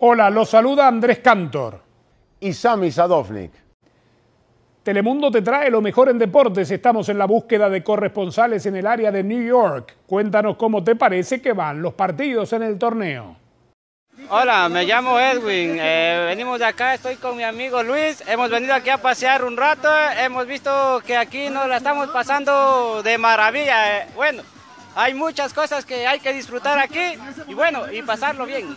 Hola, los saluda Andrés Cantor. Y Sami Sadovnik. Telemundo te trae lo mejor en deportes. Estamos en la búsqueda de corresponsales en el área de New York. Cuéntanos cómo te parece que van los partidos en el torneo. Hola, me llamo Edwin. Eh, venimos de acá, estoy con mi amigo Luis. Hemos venido aquí a pasear un rato. Hemos visto que aquí nos la estamos pasando de maravilla. Eh, bueno, hay muchas cosas que hay que disfrutar aquí y bueno, y pasarlo bien.